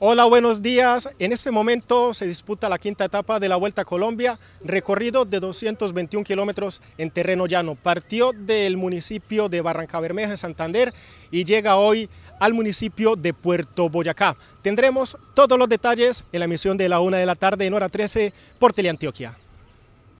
Hola, buenos días. En este momento se disputa la quinta etapa de la Vuelta a Colombia, recorrido de 221 kilómetros en terreno llano. Partió del municipio de Barranca Bermeja, Santander, y llega hoy al municipio de Puerto Boyacá. Tendremos todos los detalles en la emisión de la una de la tarde en hora 13 por Teleantioquia.